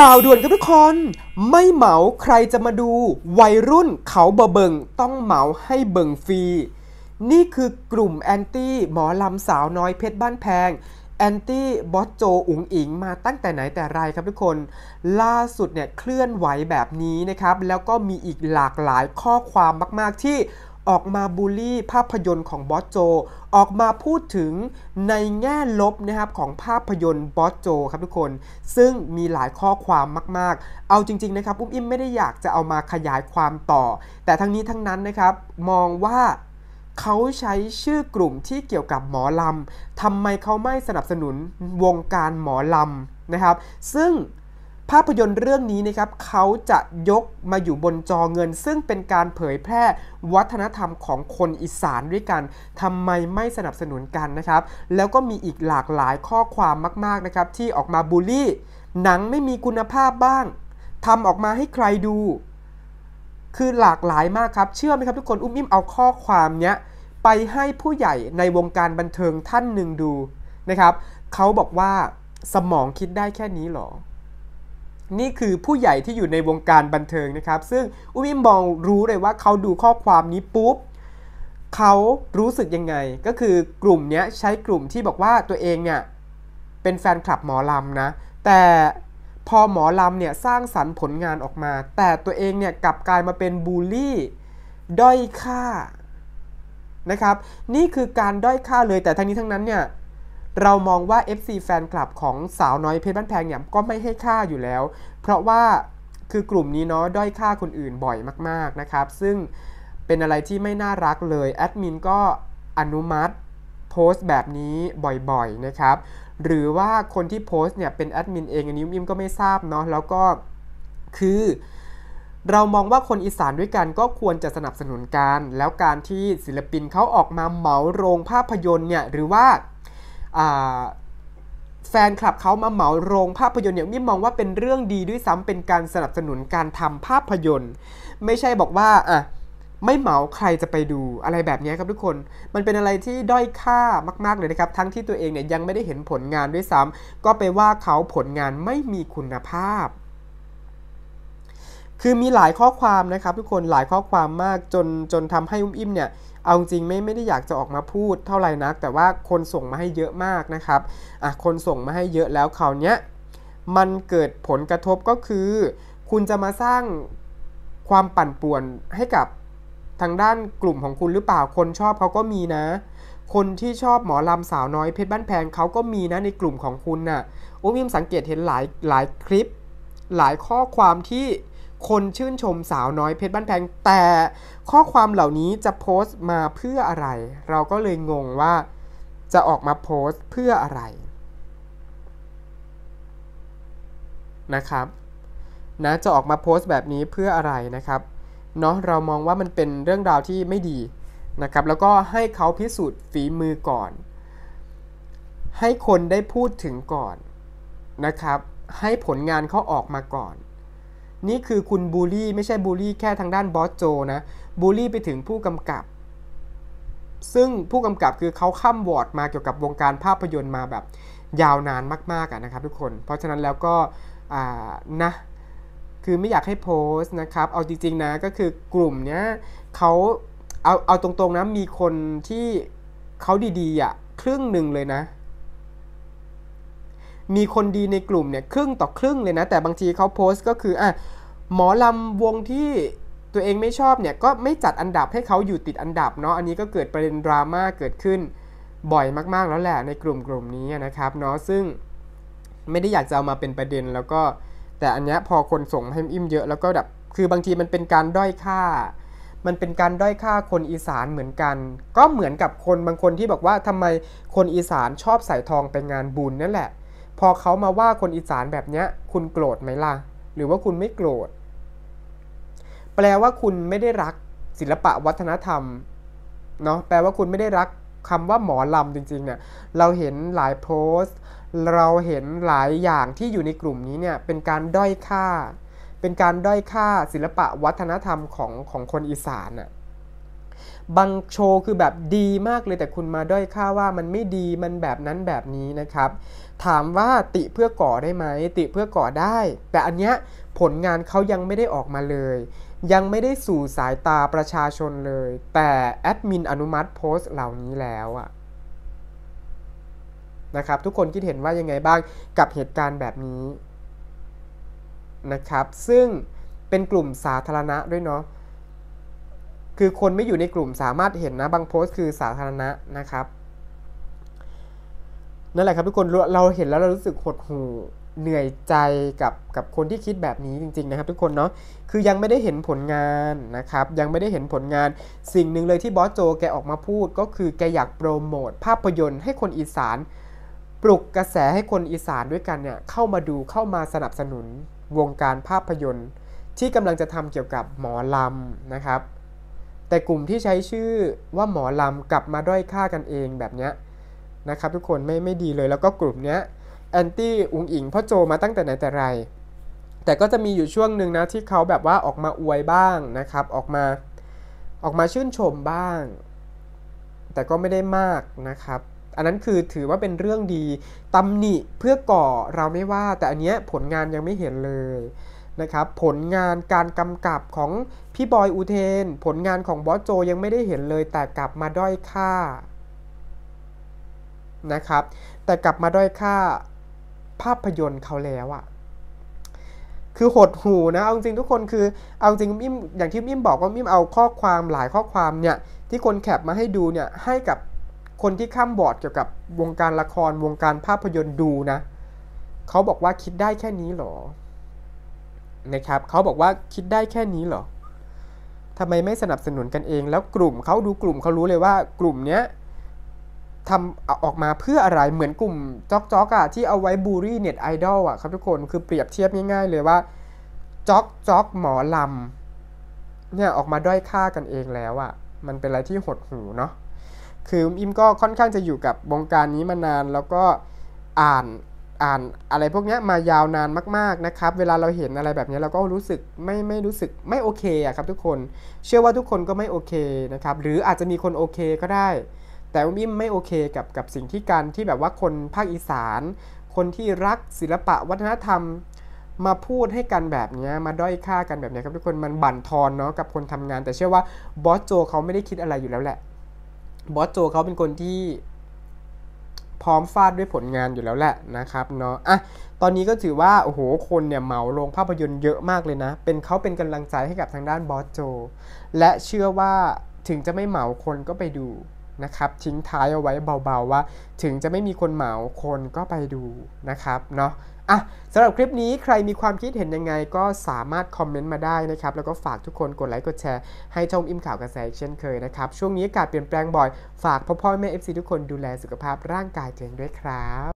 ข่าวด่วนครับทุกคนไม่เหมาใครจะมาดูวัยรุ่นเขาบะเบิงต้องเหมาให้เบิงฟรีนี่คือกลุ่มแอนตี้หมอลำสาวน้อยเพชรบ้านแพง แอนตี้บอสโจอุ๋งอิงมาตั้งแต่ไหนแต่ไรครับทุกคน ล่าสุดเนี่ยเคลื่อนไหวแบบนี้นะครับ แล้วก็มีอีกหลากหลายข้อความมากๆที่ออกมาบูลลี่ภาพยนตร์ของบอสโจออกมาพูดถึงในแง่ลบนะครับของภาพยนตร์บอสโจ ครับทุกคน ซึ่งมีหลายข้อความมากๆ เอาจริง ๆนะครับปุ้มอิ่มไม่ได้อยากจะเอามาขยายความต่อ แต่ทั้งนี้ทั้งนั้นนะครับมองว่าเขาใช้ชื่อกลุ่มที่เกี่ยวกับหมอลำทำไมเขาไม่สนับสนุนวงการหมอลำนะครับ ซึ่งภาพยนตร์เรื่องนี้นะครับเขาจะยกมาอยู่บนจอเงินซึ่งเป็นการเผยแพร่วัฒนธรรมของคนอีสานด้วยกันทำไมไม่สนับสนุนกันนะครับ แล้วก็มีอีกหลากหลายข้อความมากๆนะครับ ที่ออกมาบูลลี่ หนังไม่มีคุณภาพบ้างทำออกมาให้ใครดู คือหลากหลายมากครับ เชื่อไหมครับทุกคนอุ้มอิ่มเอาข้อความเนี้ยไปให้ผู้ใหญ่ในวงการบันเทิงท่านหนึ่งดูนะครับเขาบอกว่าสมองคิดได้แค่นี้หรอนี่คือผู้ใหญ่ที่อยู่ในวงการบันเทิงนะครับซึ่งอุ้มิมบองรู้เลยว่าเขาดูข้อความนี้ปุ๊บเขารู้สึกยังไงก็คือกลุ่มนี้ใช้กลุ่มที่บอกว่าตัวเองเนี่ยเป็นแฟนคลับหมอลำนะแต่พอหมอลำเนี่ยสร้างสรรค์ผลงานออกมา แต่ตัวเองเนี่ยกลับกลายมาเป็นบูลลี่ด้อยค่านะครับนี่คือการด้อยค่าเลยแต่ทั้งนี้ทั้งนั้นเนี่ยเรามองว่า FC แฟนคลับของสาวน้อยเพชรบ้านแพงเนี่ย ก็ไม่ให้ค่าอยู่แล้ว เพราะว่าคือกลุ่มนี้เนาะด้อยค่าคนอื่นบ่อยมากๆนะครับ ซึ่งเป็นอะไรที่ไม่น่ารักเลยแอดมินก็อนุมัติโพสต์แบบนี้บ่อยๆนะครับ หรือว่าคนที่โพสต์เนี่ยเป็นแอดมินเองอันนี้มิมก็ไม่ทราบเนาะ แล้วก็คือ เรามองว่าคนอีสานด้วยกันก็ควรจะสนับสนุนกัน แล้วการที่ศิลปินเขาออกมาเหมาโรงภาพยนตร์เนี่ยหรือว่าแฟนคลับเขามาเหมาโรงภาพยนตร์อย่างมิ่มองว่าเป็นเรื่องดีด้วยซ้ำเป็นการสนับสนุนการทำภาพยนตร์ ไม่ใช่บอกว่าอ่ะไม่เหมาใครจะไปดูอะไรแบบนี้ครับทุกคนมันเป็นอะไรที่ด้อยค่ามากๆเลยนะครับทั้งที่ตัวเองเนี่ยยังไม่ได้เห็นผลงานด้วยซ้ำก็ไปว่าเขาผลงานไม่มีคุณภาพ คือมีหลายข้อความนะครับทุกคนหลายข้อความมากจนจนทำให้อุ้มอิ่มเนี่ยเอาจริงไม่ไม่ได้อยากจะออกมาพูดเท่าไหร่นัก แต่ว่าคนส่งมาให้เยอะมากนะครับอ่ะคนส่งมาให้เยอะแล้วคราวเนี้ย มันเกิดผลกระทบก็คือคุณจะมาสร้างความปั่นป่วนให้กับทางด้านกลุ่มของคุณหรือเปล่าคนชอบเขาก็มีนะ คนที่ชอบหมอลำสาวน้อยเพชรบ้านแพงเขาก็มีนะในกลุ่มของคุณนะ่ะโอ้ยมสังเกตเห็นหลายหลายคลิป หลายข้อความที่คนชื่นชมสาวน้อยเพชรบ้านแพงแต่ข้อความเหล่านี้จะโพสต์มาเพื่ออะไร เราก็เลยงงว่า จะออกมาโพสต์เพื่ออะไรนะครับนะจะออกมาโพสต์แบบนี้เพื่ออะไรนะครับเนาะเรามองว่ามันเป็นเรื่องราวที่ไม่ดีนะครับแล้วก็ให้เขาพิสูจน์ฝีมือก่อน ให้คนได้พูดถึงก่อนนะครับให้ผลงานเขาออกมาก่อนนี่คือคุณบูลลี่ไม่ใช่บูลลี่แค่ทางด้านบอสโจนะบูลลี่ไปถึงผู้กำกับ ซึ่งผู้กำกับคือเขาข้ามวอร์ดมาเกี่ยวกับวงการภาพยนตร์มาแบบยาวนานมากๆนะครับทุกคน เพราะฉะนั้นแล้วก็นะคือไม่อยากให้โพสต์นะครับ เอาจริงๆนะก็คือกลุ่มเนี้ยเขาเอาเอาตรงๆนะมีคนที่เขาดีๆอะ่ะครึ่งหนึ่งเลยนะมีคนดีในกลุ่มเนี่ยครึ่งต่อครึ่งเลยนะแต่บางทีเขาโพสต์ก็คืออ่ะหมอลำวงที่ตัวเองไม่ชอบเนี่ยก็ไม่จัดอันดับให้เขาอยู่ติดอันดับเนาะอันนี้ก็เกิดประเด็นดราม่าเกิดขึ้นบ่อยมากๆ แล้วแหละในกลุ่มกลุ่มนี้นะครับเนาะซึ่งไม่ได้อยากจะเอามาเป็นประเด็นแล้วก็แต่อันเนี้ยพอคนส่งให้อิ่มเยอะ แล้วก็แบบคือบางทีมันเป็นการด้อยค่า มันเป็นการด้อยค่าคนอีสานเหมือนกัน ก็เหมือนกับคนบางคนที่บอกว่าทำไมคนอีสานชอบใส่ทองไปงานบุญนั่นแหละพอเขามาว่าคนอีสานแบบเนี้ย คุณโกรธไหมล่ะ หรือว่าคุณไม่โกรธ แปลว่าคุณไม่ได้รักศิลปะวัฒนธรรม เนาะแปลว่าคุณไม่ได้รักคำว่าหมอลำจริงๆ เนี่ย เราเห็นหลายโพสต์ เราเห็นหลายอย่างที่อยู่ในกลุ่มนี้เนี่ย เป็นการด้อยค่า เป็นการด้อยค่าศิลปะวัฒนธรรมของของคนอีสานอะบางโชว์คือแบบดีมากเลยแต่คุณมาด้อยค่าว่ามันไม่ดีมันแบบนั้นแบบนี้นะครับ ถามว่าติเพื่อก่อได้ไหมติเพื่อก่อได้ แต่อันเนี้ยผลงานเขายังไม่ได้ออกมาเลย ยังไม่ได้สู่สายตาประชาชนเลย แต่แอดมินอนุมัติโพสต์เหล่านี้แล้วอะนะครับทุกคนคิดเห็นว่ายังไงบ้างกับเหตุการณ์แบบนี้นะครับ ซึ่งเป็นกลุ่มสาธารณะด้วยเนาะคือคนไม่อยู่ในกลุ่มสามารถเห็นนะบางโพสต์คือสาธารณะนะครับนั่นแหละครับทุกคนเราเห็นแล้วเรารู้สึกหดหู่เหนื่อยใจกับกับคนที่คิดแบบนี้จริง ๆนะครับ ทุกคนเนาะคือยังไม่ได้เห็นผลงานนะครับ ยังไม่ได้เห็นผลงานสิ่งหนึ่งเลยที่บอสโจแกออกมาพูด ก็คือแกอยากโปรโมท ภาพยนตร์ให้คนอีสานปลุกกระแสให้คนอีสานด้วยกันเนี่ยเข้ามาดูเข้ามาสนับสนุนวงการภาพยนตร์ ที่กำลังจะทำเกี่ยวกับหมอลำนะครับแต่กลุ่มที่ใช้ชื่อว่าหมอลำกลับมาด้อยค่ากันเองแบบนี้นะครับ ทุกคนไม่ไม่ดีเลยแล้วก็กลุ่มนี้แอนตี้อุงอิงพ่อโจมาตั้งแต่ไหนแต่ไร แต่ก็จะมีอยู่ช่วงหนึ่งนะที่เขาแบบว่าออกมาอวยบ้างนะครับ ออกมาออกมาชื่นชมบ้าง แต่ก็ไม่ได้มากนะครับ อันนั้นคือถือว่าเป็นเรื่องดีตำหนิเพื่อก่อเราไม่ว่า แต่อันเนี้ยผลงานยังไม่เห็นเลยนะครับผลงานการกำกับของพี่บอยอูเทน ผลงานของบอสโจยังไม่ได้เห็นเลย แต่กลับมาด้อยค่านะครับแต่กลับมาด้อยค่าภาพยนตร์เขาแล้วอะคือหดหูนะเอาจริงทุกคนคือเอาจริงมิมอย่างที่มิมบอกว่ามิมเอาข้อความหลายข้อความเนี่ยที่คนแคปมาให้ดูเนี่ยให้กับคนที่ข้ามบอร์ดเกี่ยวกับวงการละครวงการภาพยนตร์ดูนะเขาบอกว่าคิดได้แค่นี้หรอนะครับเขาบอกว่าคิดได้แค่นี้เหรอทำไมไม่สนับสนุนกันเองแล้วกลุ่มเขาดูกลุ่มเขารู้เลยว่ากลุ่มเนี้ยทำออกมาเพื่ออะไรเหมือนกลุ่มจอกจอกอะที่เอาไว้บูรี่เน็ตไอดอลอะครับทุกคนคือเปรียบเทียบง่ายๆ เลยว่าจอกจอกหมอลำเนี่ยออกมาด้อยค่ากันเองแล้วอะมันเป็นอะไรที่หดหูเนาะคืออิมก็ค่อนข้างจะอยู่กับวงการนี้มานานแล้วก็อ่านอ่านอะไรพวกนี้มายาวนานมาก ๆนะครับ เวลาเราเห็นอะไรแบบนี้เราก็รู้สึกไม่ไม่รู้สึกไม่โอเคอะครับ ทุกคนเชื่อว่าทุกคนก็ไม่โอเคนะครับหรืออาจจะมีคนโอเคก็ได้ แต่อ่ามิมไม่โอเคกับกับสิ่งที่การที่แบบว่าคนภาคอีสานคนที่รักศิลปะวัฒนธรรม มาพูดให้กันแบบนี้มาด้อยค่ากันแบบนี้ครับทุกคนมันบั่นทอนเนาะกับคนทำงาน แต่เชื่อว่าบอสโจเขาไม่ได้คิดอะไรอยู่แล้วแหละบอสโจเขาเป็นคนที่พร้อมฟาดด้วยผลงานอยู่แล้วแหละนะครับเนาะอ่ะตอนนี้ก็ถือว่า โอ้โห คนเนี่ย เหมาลงภาพยนตร์เยอะมากเลยนะ เป็นเขาเป็นกำลังใจให้กับทางด้านบอสโจ และเชื่อว่าถึงจะไม่เหมาคนก็ไปดูนะครับ ทิ้งท้ายเอาไว้เบาๆว่าถึงจะไม่มีคนเหมาคนก็ไปดูนะครับ เนาะอ่ะสำหรับคลิปนี้ใครมีความคิดเห็นยังไงก็สามารถคอมเมนต์มาได้นะครับ แล้วก็ฝากทุกคนกดไลค์กดแชร์ให้ช่องอิมข่าวกระแสเช่นเคยนะครับ ช่วงนี้อากาศเปลี่ยนแปลงบ่อย ฝากพ่อพ่อแม่ซีทุกคนดูแลสุขภาพร่างกายเองด้วยครับ